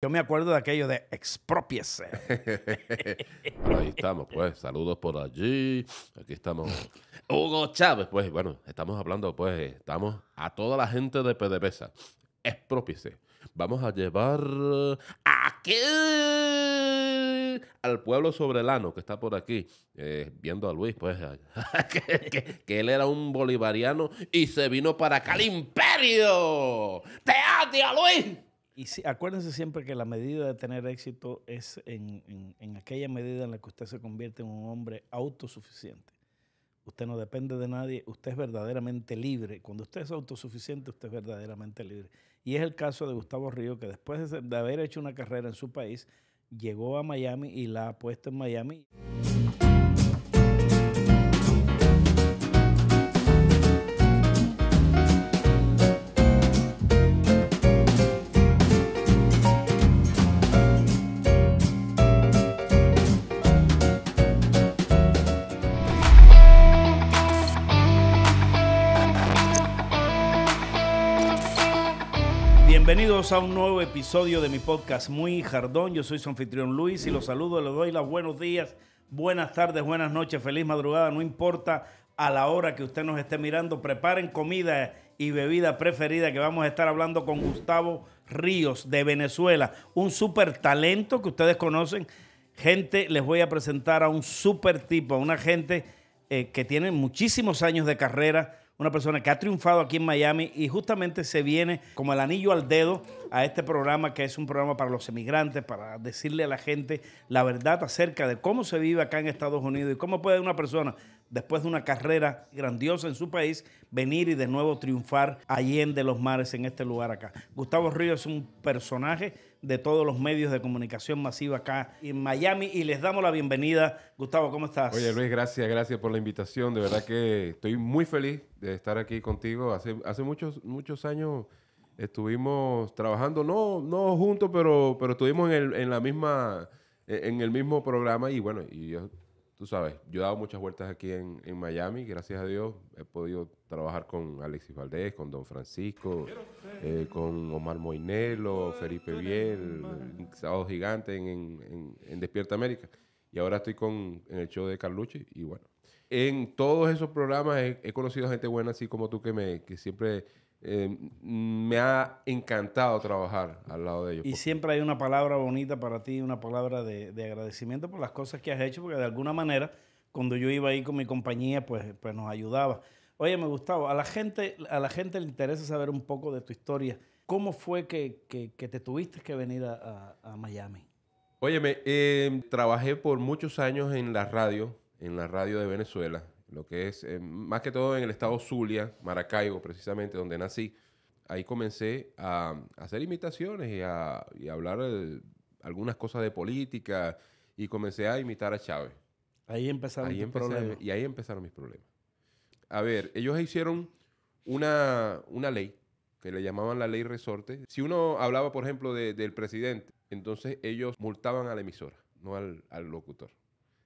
Yo me acuerdo de aquello de expropiese. Ahí estamos, pues. Saludos por allí. Aquí estamos. Hugo Chávez, pues bueno, estamos hablando, pues, estamos a toda la gente de PDVSA. Expropiese. Vamos a llevar aquí al pueblo sobre sobrelano que está por aquí, eh, viendo a Luis, pues, que, él era un bolivariano y se vino para acá al imperio. ¡Te odio, Luis! y acuérdense siempre que la medida de tener éxito es en, en, aquella medida en la que usted se convierte en un hombre autosuficiente. Usted no depende de nadie, usted es verdaderamente libre. Cuando usted es autosuficiente, usted es verdaderamente libre. Y es el caso de Gustavo Río, que después de haber hecho una carrera en su país, llegó a Miami y la ha puesto en Miami. a un nuevo episodio de mi podcast Muy Jardón. Yo soy su anfitrión Luis y los saludo, les doy los buenos días, buenas tardes, buenas noches, feliz madrugada, no importa a la hora que usted nos esté mirando, preparen comida y bebida preferida que vamos a estar hablando con Gustavo Ríos de Venezuela, un súper talento que ustedes conocen. Gente, les voy a presentar a un súper tipo, a una gente eh, que tiene muchísimos años de carrera, una persona que ha triunfado aquí en Miami y justamente se viene como el anillo al dedo a este programa que es un programa para los emigrantes, para decirle a la gente la verdad acerca de cómo se vive acá en Estados Unidos y cómo puede una persona después de una carrera grandiosa en su país, venir y de nuevo triunfar allí en de los mares, en este lugar acá. Gustavo Ríos es un personaje de todos los medios de comunicación masiva acá en Miami y les damos la bienvenida. Gustavo, ¿cómo estás? Oye Luis, gracias, gracias por la invitación. De verdad que estoy muy feliz de estar aquí contigo. Hace, hace muchos, muchos años estuvimos trabajando, no, no juntos, pero, pero estuvimos en, el, en la misma en el mismo programa y bueno, y yo tú sabes, yo he dado muchas vueltas aquí en, Miami, gracias a Dios. He podido trabajar con Alexis Valdés, con Don Francisco, eh, con Omar Moinelo, Felipe Biel, Sábado Gigante en, Despierta América. Y ahora estoy con, en el show de Carlucci y bueno. En todos esos programas he, he conocido gente buena, así como tú, que, me, que siempre eh, me ha encantado trabajar al lado de ellos. Y siempre hay una palabra bonita para ti, una palabra de, agradecimiento por las cosas que has hecho, porque de alguna manera, cuando yo iba ahí con mi compañía, pues, pues, nos ayudaba. Oye, me gustaba. A la gente, a la gente le interesa saber un poco de tu historia. ¿Cómo fue que, te tuviste que venir a, Miami? Óyeme, eh, trabajé por muchos años en la radio, en la radio de Venezuela lo que es eh, más que todo en el estado Zulia, Maracaibo precisamente, donde nací. Ahí comencé a, hacer imitaciones y a, hablar eh, algunas cosas de política y comencé a imitar a Chávez. Ahí empezaron mis problemas. Y ahí empezaron mis problemas. A ver, ellos hicieron una, una ley que le llamaban la ley resorte. Si uno hablaba, por ejemplo, del presidente, entonces ellos multaban a la emisora, no al locutor.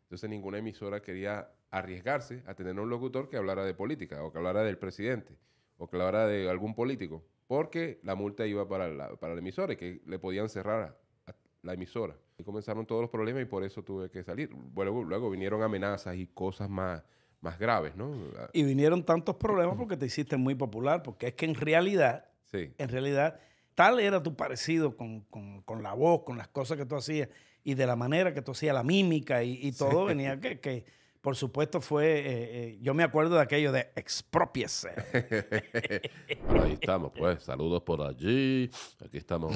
Entonces ninguna emisora quería arriesgarse a tener un locutor que hablara de política, o que hablara del presidente, o que hablara de algún político, porque la multa iba para la, para emisora y que le podían cerrar a, la emisora. Y comenzaron todos los problemas y por eso tuve que salir. Luego, luego vinieron amenazas y cosas más, más graves, ¿no? Y vinieron tantos problemas porque te hiciste muy popular, porque es que en realidad, sí. en realidad, tal era tu parecido con, la voz, con las cosas que tú hacías y de la manera que tú hacías la mímica y, todo venía que por supuesto, fue. Eh, eh, yo me acuerdo de aquello de expropiese. ahí estamos, pues. Saludos por allí. Aquí estamos.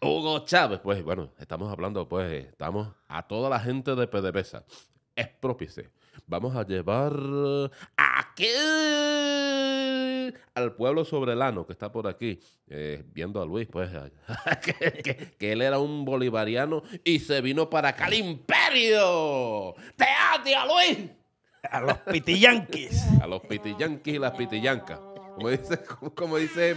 Hugo Chávez, pues, bueno, estamos hablando, pues, estamos a toda la gente de PDVSA. Expropiese. Vamos a llevar eh, aquí al pueblo sobrelano que está por aquí, eh, viendo a Luis, pues, que, él era un bolivariano y se vino para acá al imperio. ¡Te a Luis! A los pitiyanquis. a los pitiyanquis y las pitillancas, Como dice, como dice,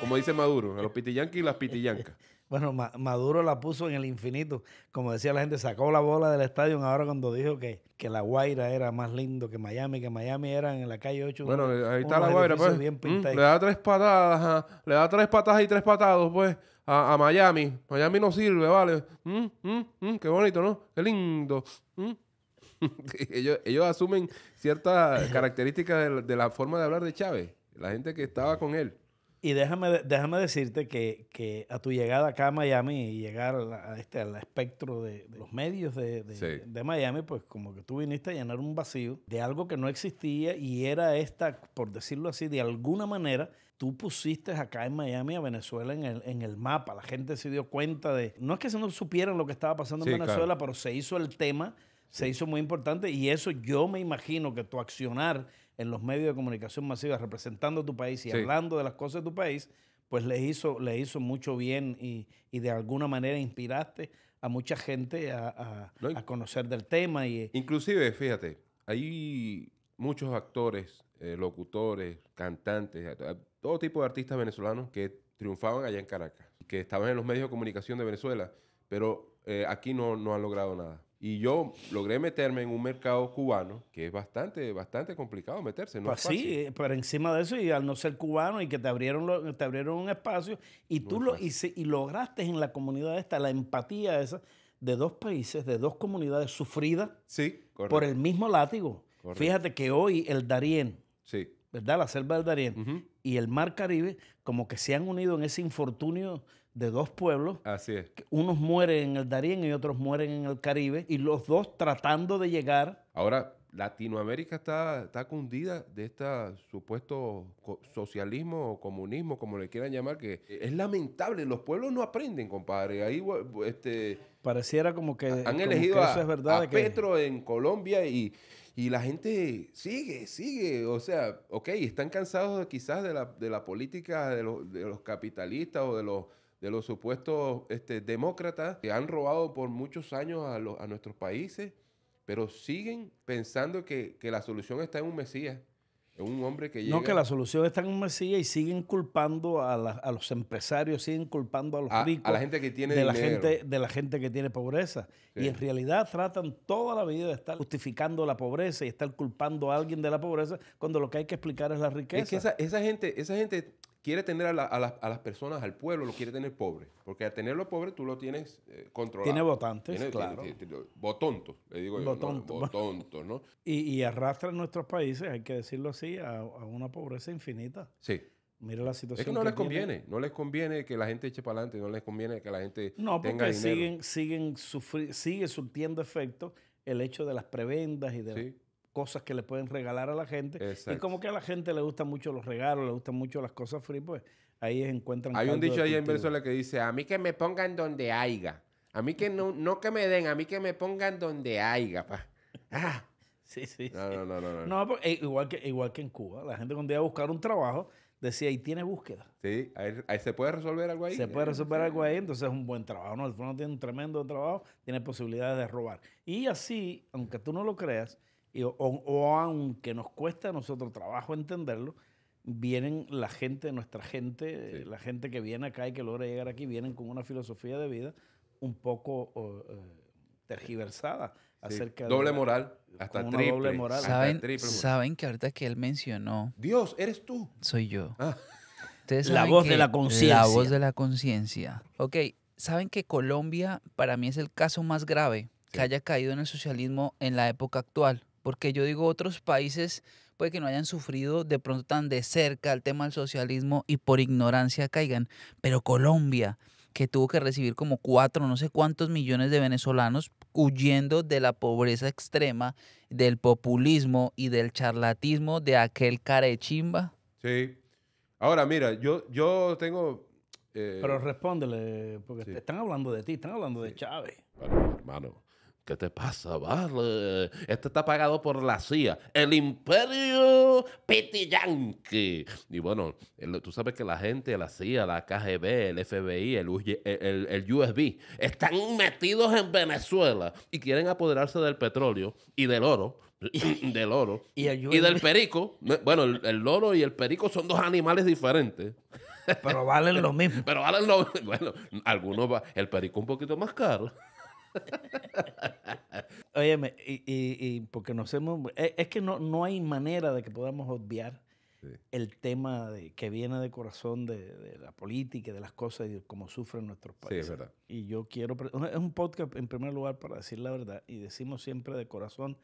como dice Maduro, a los pitiyanquis y las pitiyancas. Bueno, Maduro la puso en el infinito. Como decía la gente, sacó la bola del estadio ahora cuando dijo que, La Guaira era más lindo que Miami, que Miami era en la calle 8. Bueno, ahí está La Guaira, pues. Mm, le da tres patadas, le da tres patadas y tres patados, pues, a, Miami. Miami no sirve, vale. Mm, mm, qué bonito, ¿no? Qué lindo. ellos, asumen ciertas características de la forma de hablar de Chávez, la gente que estaba con él y déjame, déjame decirte que, a tu llegada acá a Miami y llegar a este, al espectro de, los medios de, Miami, pues como que tú viniste a llenar un vacío de algo que no existía y era esta, por decirlo así, de alguna manera, tú pusiste acá en Miami a Venezuela en el, en el mapa. La gente se dio cuenta de, no es que se no supieran lo que estaba pasando en Venezuela, pero se hizo el tema se hizo muy importante y eso yo me imagino que tu accionar en los medios de comunicación masiva representando tu país y hablando de las cosas de tu país, pues le hizo, le hizo mucho bien y, de alguna manera inspiraste a mucha gente a, conocer del tema. Y, eh, inclusive, fíjate, hay muchos actores, eh, locutores, cantantes, todo tipo de artistas venezolanos que triunfaban allá en Caracas, que estaban en los medios de comunicación de Venezuela, pero eh, aquí no, no han logrado nada. Y yo logré meterme en un mercado cubano que es bastante, bastante complicado meterse. No pues Sí, eh, pero encima de eso, y al no ser cubano y que te abrieron, te abrieron un espacio, y tú lo y, y lograste en la comunidad esta, la empatía esa de dos países, de dos comunidades sufridas por el mismo látigo. Fíjate que hoy el Darién, sí. ¿verdad? La selva del Darién, y el Mar Caribe como que se han unido en ese infortunio de dos pueblos. Así es. Unos mueren en el Darién y otros mueren en el Caribe y los dos tratando de llegar. Ahora, Latinoamérica está, cundida de este supuesto socialismo o comunismo, como le quieran llamar, que es lamentable. Los pueblos no aprenden, compadre. Ahí, este, Pareciera como que han elegido a, Petro en Colombia y, la gente sigue, sigue. O sea, ok, están cansados quizás de la, de la política de los, de los capitalistas o de los de los supuestos este, demócratas que han robado por muchos años a, a nuestros países pero siguen pensando que, la solución está en un Mesías, en un hombre que llega. No, que la solución está en un Mesías y siguen culpando a, los empresarios, siguen culpando a los ricos. A la gente que tiene de La gente, de la gente que tiene pobreza. Y en realidad tratan toda la vida de estar justificando la pobreza y estar culpando a alguien de la pobreza cuando lo que hay que explicar es la riqueza. Es que esa, gente, esa gente quiere tener a, a, las personas, al pueblo, lo quiere tener pobre. Porque al tenerlo pobre tú lo tienes eh, controlado. Tiene votantes, claro. Votontos, le digo yo. ¿no? ¿no? y, arrastra nuestros países, hay que decirlo así, a, una pobreza infinita. Sí. Mira la situación. Es que no les conviene, no les conviene que la gente eche para adelante, no les conviene que la gente no, porque siguen, siguen sigue surtiendo efecto el hecho de las prebendas y de cosas que le pueden regalar a la gente. Y como que a la gente le gustan mucho los regalos, le gustan mucho las cosas free, pues ahí encuentran. Hay un dicho ahí en Venezuela que dice: A mí que me pongan donde haya. A mí que no, no que me den, a mí que me pongan donde haya. Ah. Sí, sí. No, no, no, no. no. Pues, eh, igual, que, igual que en Cuba, la gente cuando iba a buscar un trabajo decía: ahí tiene búsqueda. Sí, ahí, se puede resolver algo ahí. Se puede eh, resolver algo ahí, entonces es un buen trabajo. ¿no? El fondo tiene un tremendo trabajo, tiene posibilidades de robar. Y así, aunque tú no lo creas, o, aunque nos cuesta a nosotros trabajo entenderlo, vienen la gente, nuestra gente, la gente que viene acá y que logra llegar aquí, vienen con una filosofía de vida un poco eh, tergiversada acerca doble moral, hasta triple, doble moral, ¿Saben, Saben que ahorita que él mencionó... Dios, eres tú. Soy yo. Ah. la, voz de la, conciencia. La voz de la conciencia. Ok, saben que Colombia para mí es el caso más grave que haya caído en el socialismo en la época actual porque yo digo otros países puede que no hayan sufrido de pronto tan de cerca el tema del socialismo y por ignorancia caigan, pero Colombia, que tuvo que recibir como cuatro, no sé cuántos millones de venezolanos huyendo de la pobreza extrema, del populismo y del charlatismo de aquel carechimba. Sí. Ahora, mira, yo, yo tengo... Eh, pero respóndele, porque te están hablando de ti, están hablando de Chávez. hermano. ¿Qué te pasa, vale? Este está pagado por la CIA, el imperio Pitiyanqui. Y bueno, tú sabes que la gente, la CIA, la KGB, el FBI, el, el, USB, están metidos en Venezuela y quieren apoderarse del petróleo y del oro. del oro y, del perico. Bueno, el loro y el perico son dos animales diferentes. Pero valen lo mismo. Pero valen lo mismo. Bueno, algunos va. El perico un poquito más caro. Óyeme, y, y, porque nos hemos. E, es que no, no hay manera de que podamos obviar el tema de, que viene de corazón de, la política, y de las cosas y cómo sufren nuestros países. Sí, es verdad. Y yo quiero. Es un podcast, en primer lugar, para decir la verdad, y decimos siempre de corazón.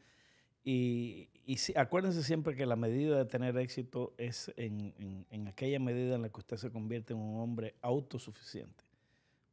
Y, y acuérdense siempre que la medida de tener éxito es en aquella medida en la que usted se convierte en un hombre autosuficiente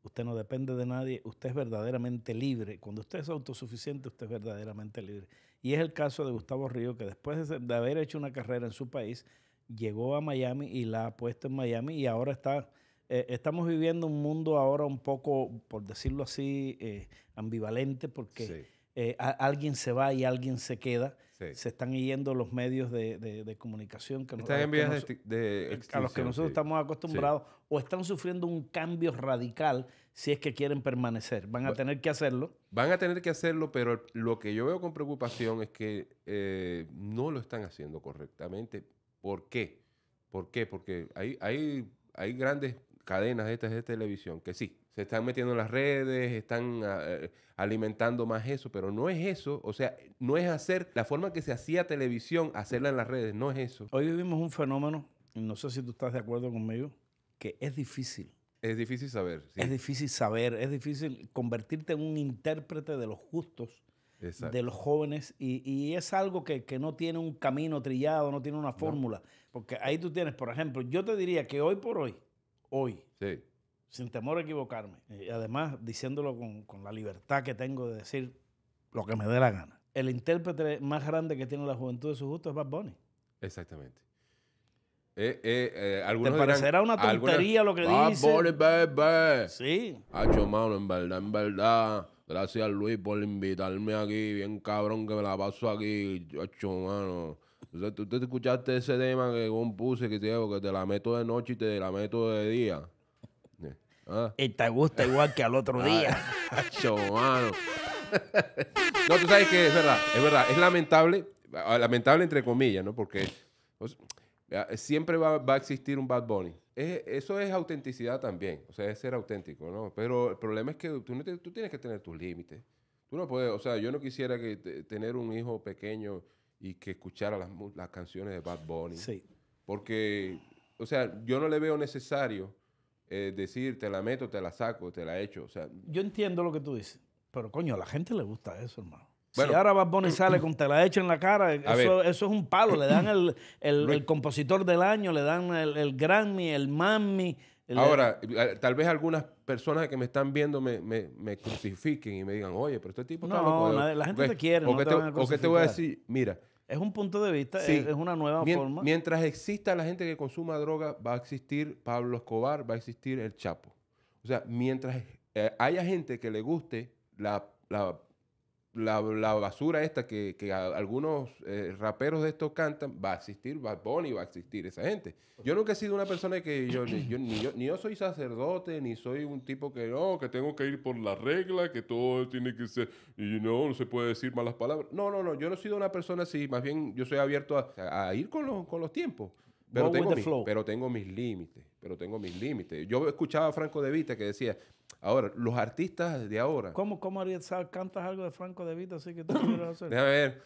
usted no depende de nadie, usted es verdaderamente libre. Cuando usted es autosuficiente, usted es verdaderamente libre. Y es el caso de Gustavo Río, que después de haber hecho una carrera en su país, llegó a Miami y la ha puesto en Miami y ahora está... Eh, estamos viviendo un mundo ahora un poco, por decirlo así, eh, ambivalente, porque... Eh, alguien se va y alguien se queda. Se están yendo los medios de, comunicación que, a los que nosotros estamos acostumbrados o están sufriendo un cambio radical si es que quieren permanecer. Van a tener que hacerlo. Van a tener que hacerlo, pero lo que yo veo con preocupación es que eh, no lo están haciendo correctamente. ¿Por qué? ¿Por qué? Porque hay, hay grandes cadenas estas de televisión que sí, se están metiendo en las redes, están ah, eh, alimentando más eso, pero no es eso, o sea, no es hacer la forma que se hacía televisión, hacerla en las redes, no es eso. Hoy vivimos un fenómeno, no sé si tú estás de acuerdo conmigo, que es difícil. Es difícil saber. ¿sí? Es difícil saber, es difícil convertirte en un intérprete de los justos, de los jóvenes y, es algo que, no tiene un camino trillado, no tiene una fórmula, porque ahí tú tienes, por ejemplo, yo te diría que hoy por hoy, hoy, sí sin temor a equivocarme, y además diciéndolo con, la libertad que tengo de decir lo que me dé la gana. El intérprete más grande que tiene la juventud de su justo es Bad Bunny. Exactamente. Eh, eh, eh, ¿Te parecerá una tontería lo que bad Bunny, baby. Sí. Hacho, mano, en verdad, en verdad. Gracias, Luis, por invitarme aquí. Bien cabrón que me la paso aquí. Hacho, mano. Usted escuchaste ese tema que compuse que que te la meto de noche y te la meto de día. Ah. Y te gusta igual que al otro ah, día. Chomano. no, tú sabes que es verdad, es verdad. Es lamentable, ah, lamentable entre comillas, ¿no? Porque siempre va, a existir un Bad Bunny. eso es autenticidad también, o sea, es ser auténtico, ¿no? Pero el problema es que tú, tienes que tener tus límites. Tú no puedes, o sea, yo no quisiera que tener un hijo pequeño y que escuchara las canciones de Bad Bunny. Sí. Porque, o sea, yo no le veo necesario eh, decir, te la meto, te la saco, te la echo. O sea, Yo entiendo lo que tú dices, pero coño, a la gente le gusta eso, hermano. si ahora Bad Bunny sale con te la echo en la cara, eso, es un palo. Le dan el, compositor del año, le dan el, el Grammy, el Mammy. Ahora, eh, eh, tal vez algunas personas que me están viendo me, me, me crucifiquen y me digan, oye, pero este tipo está no, No, la gente te quiere. no o que te voy a decir, mira, es un punto de vista, es, una nueva forma. Mientras exista la gente que consuma droga, va a existir Pablo Escobar, va a existir el Chapo. O sea, mientras eh, haya gente que le guste la la, basura esta que, algunos eh, raperos de estos cantan, va a existir, Bad Bunny va a existir, esa gente. Yo nunca he sido una persona que yo, ni, yo, ni, yo, soy sacerdote, ni soy un tipo que no, que tengo que ir por la regla, que todo tiene que ser, y no, no se puede decir malas palabras. No, no, no, yo no he sido una persona así, más bien yo soy abierto a, ir con los, con los tiempos. Pero pero tengo mis límites, pero tengo mis límites. Yo escuchaba a Franco De Vita que decía, Ahora, los artistas de ahora. ¿Cómo, cómo Ariel cantas algo de Franco De Vita así que tú quieres hacer? Déjame ver.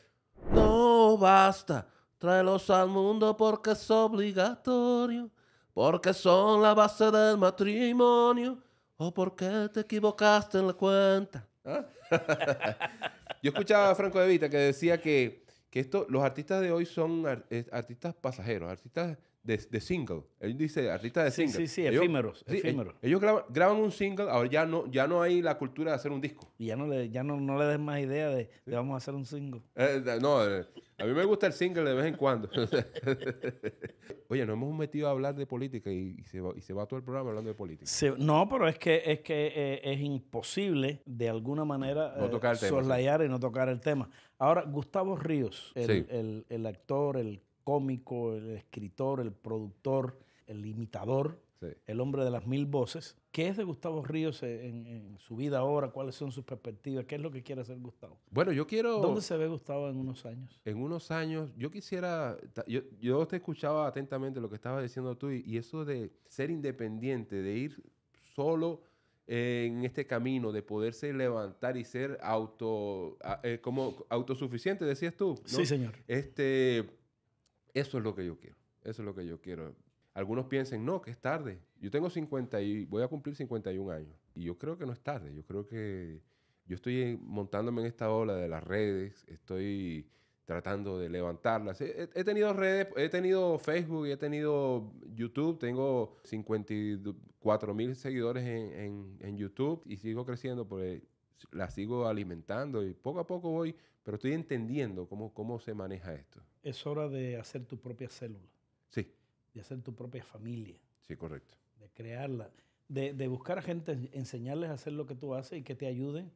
No basta, tráelos al mundo porque es obligatorio, porque son la base del matrimonio, o porque te equivocaste en la cuenta. ¿Ah? Yo escuchaba a Franco De Vita que decía que, esto, los artistas de hoy son artistas pasajeros, artistas de, single. Él dice artista de single. Sí, sí, eh, efímeros. Ellos graban, un single, ahora ya no, ya no hay la cultura de hacer un disco. Y ya no le, ya no, le des más idea de, vamos a hacer un single. Eh, no, eh, a mí me gusta el single de vez en cuando. Oye, nos hemos metido a hablar de política y, se, va, y se va todo el programa hablando de política. no, pero es que, es, que es imposible de alguna manera soslayar y no tocar el tema. Ahora, Gustavo Ríos, el, el, el actor, el cómico, el escritor, el productor, el imitador, el hombre de las mil voces. ¿Qué es de Gustavo Ríos en, su vida ahora? ¿Cuáles son sus perspectivas? ¿Qué es lo que quiere hacer Gustavo? Bueno, yo quiero... ¿Dónde se ve Gustavo en unos años? En unos años, yo quisiera... Yo, yo te escuchaba atentamente lo que estabas diciendo tú y, eso de ser independiente, de ir solo en este camino de poderse levantar y ser auto, eh, como autosuficiente, decías tú. Sí, señor. Este, eso es lo que yo quiero. Eso es lo que yo quiero. Algunos piensan, no, que es tarde. Yo tengo 50 y voy a cumplir 51 años. Y yo creo que no es tarde. Yo creo que yo estoy montándome en esta ola de las redes. Estoy tratando de levantarlas. He, tenido redes, he tenido Facebook, he tenido YouTube, tengo 54 mil seguidores en, en, en, YouTube y sigo creciendo, porque la sigo alimentando y poco a poco voy, pero estoy entendiendo cómo, cómo se maneja esto es hora de hacer tu propia célula. Sí. De hacer tu propia familia. Sí, correcto. De crearla. De, buscar a gente, enseñarles a hacer lo que tú haces y que te ayuden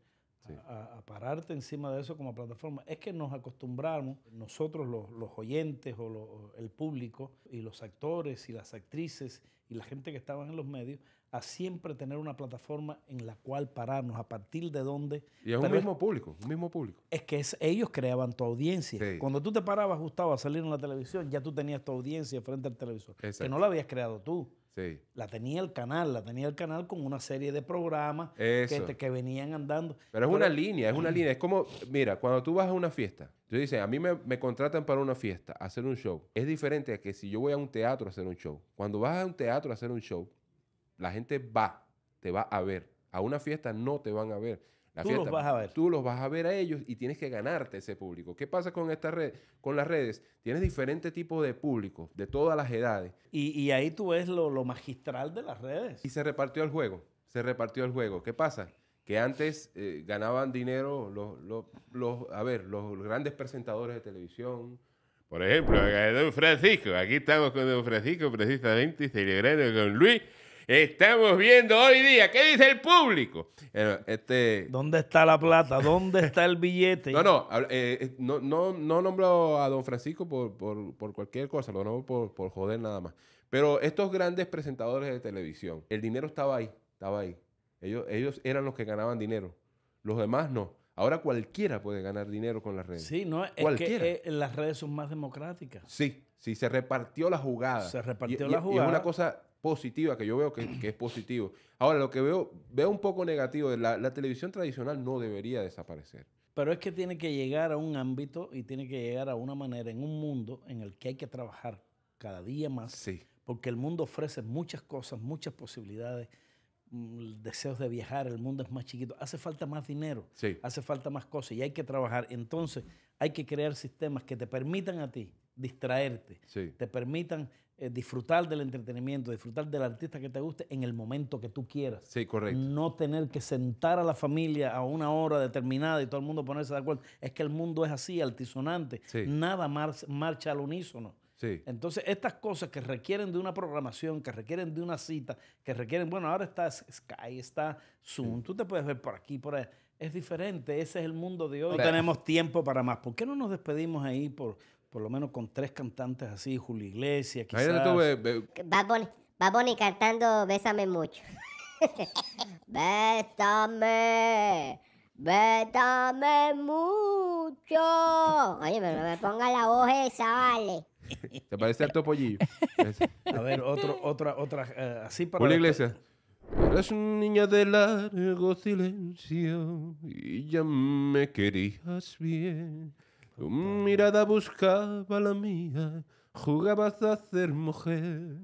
a, pararte encima de eso como plataforma. Es que nos acostumbramos, nosotros los, oyentes o el público y los actores y las actrices y la gente que estaban en los medios, a siempre tener una plataforma en la cual pararnos, a partir de donde... Y es un mismo público, un mismo público. Es que ellos creaban tu audiencia. Cuando tú te parabas, Gustavo, a salir en la televisión, ya tú tenías tu audiencia frente al televisor, que no la habías creado tú. Sí. La tenía el canal, la tenía el canal con una serie de programas que, que, venían andando. Pero es una línea, es una línea. Es como, mira, cuando tú vas a una fiesta, tú dices, a mí me, me, contratan para una fiesta, hacer un show. Es diferente a que si yo voy a un teatro a hacer un show. Cuando vas a un teatro a hacer un show, la gente va, te va a ver. A una fiesta no te van a ver. La tú fiesta, los vas a ver. Tú los vas a ver a ellos y tienes que ganarte ese público. ¿Qué pasa con esta red, con las redes? Tienes diferentes tipos de público, de todas las edades. Y, ahí tú ves lo, magistral de las redes. Y se repartió el juego. Se repartió el juego. ¿Qué pasa? Que antes eh, ganaban dinero los, a ver, los grandes presentadores de televisión, por ejemplo, don Francisco, aquí estamos con don Francisco precisamente celebrando con Luis estamos viendo hoy día. ¿Qué dice el público? este... ¿Dónde está la plata? ¿Dónde está el billete? No, no, eh, eh, no, no, nombro a don Francisco por, cualquier cosa, lo nombro por, joder nada más. Pero estos grandes presentadores de televisión, el dinero estaba ahí, estaba ahí. Ellos, ellos eran los que ganaban dinero. Los demás no. Ahora cualquiera puede ganar dinero con las redes. Sí, no, es que eh, las redes son más democráticas. Sí, sí, se repartió la jugada. Se repartió la jugada. Y es una cosa positiva que yo veo que, es positivo. Ahora, lo que veo, veo un poco negativo, la, televisión tradicional no debería desaparecer. Pero es que tiene que llegar a un ámbito y tiene que llegar a una manera en un mundo en el que hay que trabajar cada día más. Porque el mundo ofrece muchas cosas, muchas posibilidades, mm, deseos de viajar, el mundo es más chiquito. Hace falta más dinero, hace falta más cosas y hay que trabajar. Entonces, hay que crear sistemas que te permitan a ti distraerte, te permitan eh, disfrutar del entretenimiento, disfrutar del artista que te guste en el momento que tú quieras. Sí, correcto. No tener que sentar a la familia a una hora determinada y todo el mundo ponerse de acuerdo. Es que el mundo es así, altisonante. Nada marcha al unísono. Sí. Entonces, estas cosas que requieren de una programación, que requieren de una cita, que requieren, bueno, ahora está Sky, está Zoom, tú te puedes ver por aquí, por allá. Es diferente, ese es el mundo de hoy. No tenemos tiempo para más. ¿Por qué no nos despedimos ahí por por lo menos con tres cantantes así, Julio Iglesias, quizás. Vas tú, cantando Bésame mucho. bésame, bésame mucho. Oye, pero me ponga la voz esa, vale. ¿Te parece alto Topollillo. A ver, otro, otra, otra, eh, así para... Julio Iglesias. Eres un niño de largo silencio y ya me querías bien mirada buscaba la mía, jugabas a ser mujer.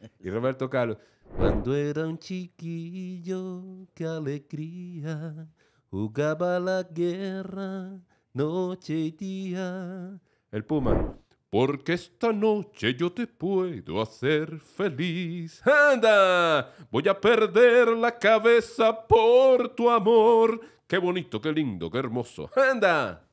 ¿eh? Y Roberto Carlos, cuando era un chiquillo, qué alegría, jugaba la guerra, noche y día. El Puma. Porque esta noche yo te puedo hacer feliz. ¡Anda! Voy a perder la cabeza por tu amor. ¡Qué bonito, qué lindo, qué hermoso! ¡Anda!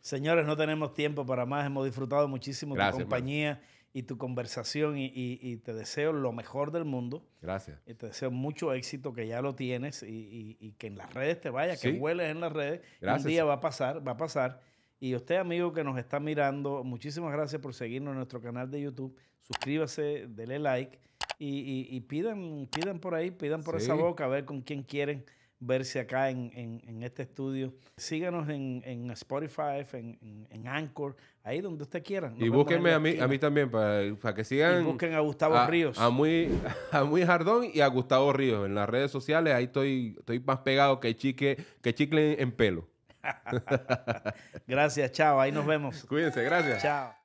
Señores, no tenemos tiempo para más. Hemos disfrutado muchísimo de tu compañía y tu conversación y, te deseo lo mejor del mundo. Gracias. Y te deseo mucho éxito, que ya lo tienes y, que en las redes te vaya, que hueles en las redes. Un día va a pasar, va a pasar. Y usted, amigo que nos está mirando, muchísimas gracias por seguirnos en nuestro canal de YouTube. Suscríbase, dele like y, pidan, por ahí, pidan por esa boca a ver con quién quieren verse acá en, este estudio. Síganos en, Spotify, en, Anchor, ahí donde usted quiera. y búsquenme a mí, a mí también para, que sigan. Y busquen a Gustavo Ríos. A muy, a muy Jardón y a Gustavo Ríos en las redes sociales. Ahí estoy, estoy más pegado que que chicle en pelo. gracias, chao. Ahí nos vemos. Cuídense, gracias. Chao.